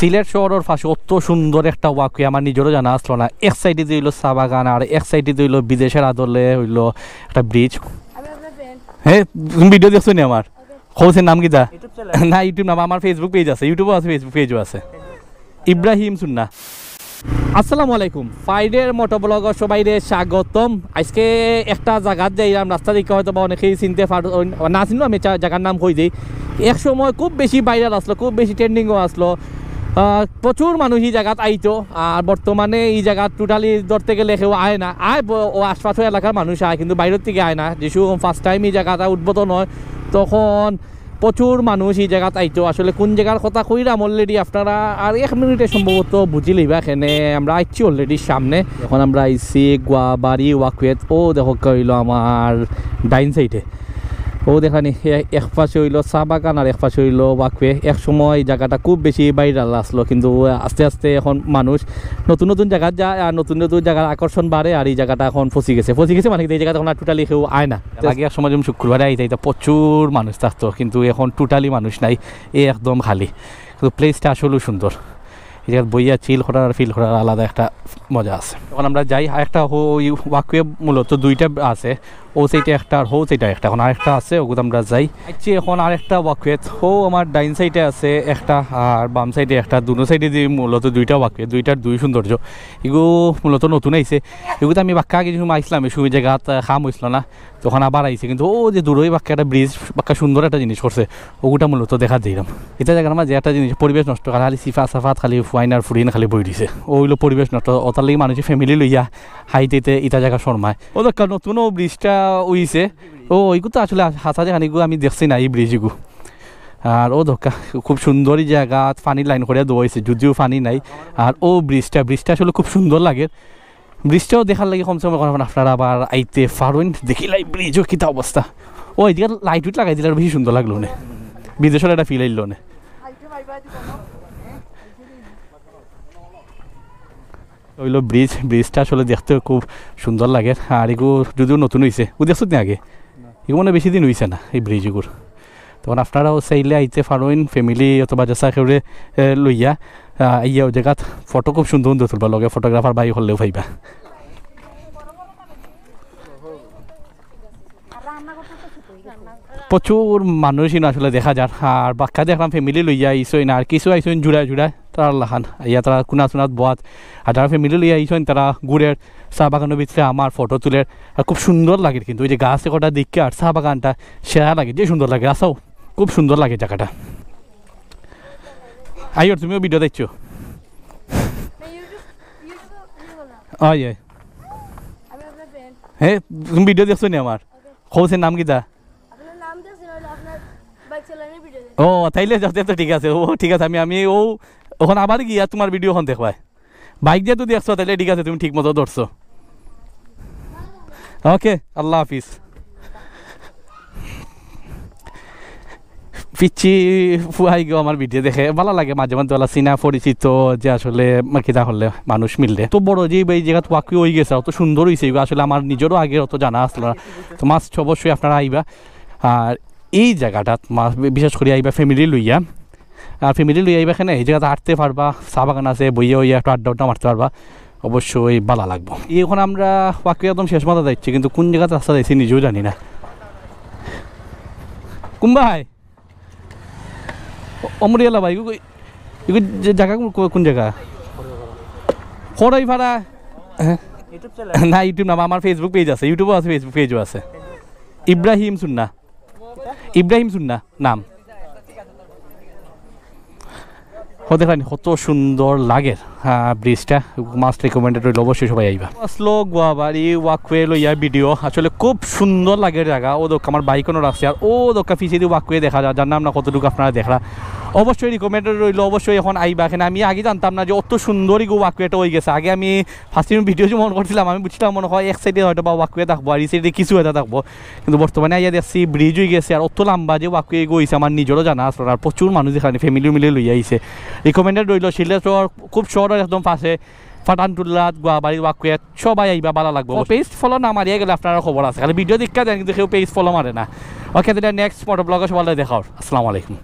সিলেট শহরের ফাঁসে অত সুন্দর একটা ওয়াকওয়ে আমার নিজেরও জানা আসলো না এক সাইডে দিল চা বাগান আর এক সাইডে দিল বিদেশের আদলে হইল একটা ব্রিজ হ্যাঁ ভিডিও দেখছো নি আমার কৌশের নাম কি যা না ইউটিউব নাম আমার ফেসবুক পেজ আছে ইউটিউবও আছে ফেসবুক পেজও আছে ইব্রাহিম সুন্না আসসালামু আলাইকুম ফাইডের মোটো ব্লগর সবাইরে স্বাগতম আজকে একটা জায়গাত যাইলাম রাস্তা দিকে হয়তো বা অনেকেই চিনতে পার না চিনো আমি জায়গার নাম কই দিই এক সময় খুব বেশি বাইরে আসলো খুব বেশি ট্রেন্ডিংও আসলো প্রচুর মানুষ এই জায়গা আইতো আর বর্তমানে এই জায়গা টোটালি ধরতে গেলে কেউ আয় না আয় ও আশপাশ এলাকার মানুষ আয় কিন্তু বাইরের থেকে আয় না যেসু ফার্স্ট টাইম এই জায়গাটা উদ্বোধন হয় তখন প্রচুর মানুষ এই জায়গা আইতো আসলে কোন জায়গার কথা কইরাম অলরেডি আপনারা আর এক মিনিটে সম্ভবত বুঝি লইবা এখানে আমরা আইছি অলরেডি সামনে এখন আমরা আইছি গোয়াবাড়ি ওয়াকুয়েত ও দেখো কইল আমার ডাইন সাইডে ও দেখানি এক পাশে হইল চা বাগান আর এক পাশে হইল বাকুয়ে এক সময় জায়গাটা খুব বেশি বাইরাল আসলো কিন্তু আস্তে আস্তে এখন মানুষ নতুন নতুন জায়গা যায় আর নতুন নতুন জায়গার আকর্ষণ বাড়ে আর এই জায়গাটা এখন ফসি গেছে ফসি গেছে মানে এই জায়গাটা এখন আর টোটালি কেউ আয় না আগে এক সময় যেমন শুক্রবারে আইতে আইতে প্রচুর মানুষ থাকতো কিন্তু এখন টোটালি মানুষ নাই এ একদম খালি কিন্তু প্লেসটা আসলেও সুন্দর এই জায়গায় বইয়া চিল করার আর ফিল করার আলাদা একটা মজা আছে এখন আমরা যাই একটা ওই ওয়াকওয়ে মূলত দুইটা আছে ও সেইটা একটা আর হো সেইটা একটা এখন আরেকটা আছে ওগুলো আমরা যাই আচ্ছা এখন আরেকটা ওয়াকওয়ে হো আমার ডাইন সাইডে আছে একটা আর বাম সাইডে একটা দুনো সাইডে যে মূলত দুইটা ওয়াকওয়ে দুইটার দুই সৌন্দর্য এগুলো মূলত নতুন আইছে এগুলো আমি বাক্যা আগে যখন আইসলাম এই জায়গাত খাম হয়েছিল না তখন আবার আইসে কিন্তু ও যে দূরই বাক্যা একটা ব্রিজ বাক্কা সুন্দর একটা জিনিস করছে ওগুটা মূলত দেখা দিলাম এটা জায়গার আমার যে একটা জিনিস পরিবেশ নষ্ট করা খালি সিফা সাফাত খালি ফুয়াইন আর ফুড়িয়ে খালি বই দিছে ওইগুলো পরিবেশ নষ্ট ওতার মানুষের ফ্যামিলি লইয়া হাইতেতে ইটা জায়গা শর্মায় ও দেখা ও ব্রিজটা উইছে ও ওইগু তো আসলে হাসা যেখানিগু আমি দেখছি না এই ব্রিজগু আর ও ধোকা খুব সুন্দরই জায়গা পানির লাইন করে দোয়াইছে যদিও পানি নাই আর ও ব্রিজটা ব্রিজটা আসলে খুব সুন্দর লাগে ব্রিজটাও দেখার লাগে কমসে কম এখন আপনারা আবার আইতে দেখি দেখিলাই ব্রিজও কিতা অবস্থা ও এদিকে লাইট উইট লাগাই দিলে আর বেশি সুন্দর লাগলো নে বিদেশের একটা ফিল আইলো না হইল ব্রিজ ব্রিজটা আসলে দেখতে খুব সুন্দর লাগে আর এগুলো যদিও নতুন হয়েছে ও দেখছো না আগে এগুলো মানে বেশি দিন হয়েছে না এই এগুলো তখন আপনারাও চাইলে আইতে পারেন ফ্যামিলি অথবা জেসা কেউরে লইয়া ইয়া জায়গাত ফটো খুব সুন্দর সুন্দর তুলবা লগে ফটোগ্রাফার বাই হলেও পাইবা প্রচুর মানুষ আসলে দেখা যার আর বাক্কা দেখলাম ফ্যামিলি লইয়া আইসই না আর কিছু আইসই জুড়ায় জুড়ায় তারা লাহান ইয়া তারা কুনা সুনাত বোয়াত আর যারা ফ্যামিলি ইয়া ইছেন তারা গুড়ের চাহ বাগানের ভিতরে আমার ফটো তুলের আর খুব সুন্দর লাগে কিন্তু ওই যে গাছ কটা দিকে আর চাহ বাগানটা সেরা লাগে যে সুন্দর লাগে আসাও খুব সুন্দর লাগে জায়গাটা আইয়র তুমিও ভিডিও দেখছো হয় হ্যাঁ তুমি ভিডিও দেখছো নি আমার কৌশের নাম কিতা ও তাইলে যাতে তো ঠিক আছে ও ঠিক আছে আমি আমি ও ওখানে আবার গিয়ে তোমার ভিডিও ওখানে দেখবাই বাইক দিয়ে যদি একশো তাহলে ঠিক আছে তুমি ঠিক মতো ধরছো ওকে আল্লাহ হাফিজ পিচ্ছি ফুয়াই গো আমার ভিডিও দেখে ভালো লাগে মাঝে মাঝে ওলা চিনা পরিচিত যে আসলে কিতা হলে মানুষ মিললে তো বড় যে এই জায়গা ওয়াকি হয়ে গেছে অত সুন্দর হয়েছে আসলে আমার নিজেরও আগে অত জানা আসলো না তো মাছ অবশ্যই আপনারা আইবা আর এই জায়গাটা বিশেষ করে আইবা ফ্যামিলি লইয়া আর ফ্যামিলি লই আইবা এখানে এই জায়গাতে হাঁটতে পারবা চা বাগান আছে বইয়ে ওই একটু আড্ডা উড্ডা মারতে পারবা অবশ্যই বালা লাগবো এই এখন আমরা বাকি একদম শেষ মাথা যাচ্ছি কিন্তু কোন জায়গাতে রাস্তা যাইছি নিজেও জানি না ভাই অমরিয়ালা ভাই জায়গা কোন জায়গা খড়াই ভাড়া হ্যাঁ। না ইউটিউব না আমার ফেসবুক পেজ আছে ইউটিউবও আছে ফেসবুক পেজও আছে ইব্রাহিম সুন্না ইব্রাহিম সুন্না নাম হতে পারেন কত সুন্দর লাগে হ্যাঁ, ব্রিজটা মাস্ট রিকমেন্ডেড রইল অবশ্যই সবাই আইবা আসলো গোয়াবাড়ি ওয়াকওয়ে লইয়া ভিডিও আসলে খুব সুন্দর লাগে জায়গা ও দোকা আমার বাইকনও রাখছে আর ও দোকা পিছিয়ে দিয়ে ওয়াকওয়ে দেখা যায় জানাম না কতটুকু আপনারা দেখরা অবশ্যই রিকমেন্ডেড রইল অবশ্যই এখন আইবা এখানে আমি আগে জানতাম না যে অত সুন্দরই গো ওয়াকওয়েটা হয়ে গেছে আগে আমি ফার্স্ট ভিডিও যে মনে করছিলাম আমি বুঝছিলাম মনে হয় এক সাইডে হয়তো বা ওয়াকওয়ে থাকবো আর এই সাইডে কিছু এটা থাকবো কিন্তু বর্তমানে আইয়া দেখছি ব্রিজ হয়ে গেছে আর অত লম্বা যে ওয়াকওয়ে গইছে আমার নিজেরও জানা আসলো আর প্রচুর মানুষ এখানে ফ্যামিলি মিলে লইয়া আইছে রিকমেন্ডেড রইল শিলচর খুব শহর একদম একদম ফাটান ফাটানটুল্লাত গুয়াবাড়ি ওয়াকুয়েত সবাই আইবা ভালো লাগবো পেজ ফলো না মারিয়ে গেলে আপনার খবর আছে খালি ভিডিও দেখা দেন কিন্তু কেউ পেজ ফলো মারে না ওকে তাহলে নেক্সট মোটর ব্লগে সবাই দেখাও আসসালামু আলাইকুম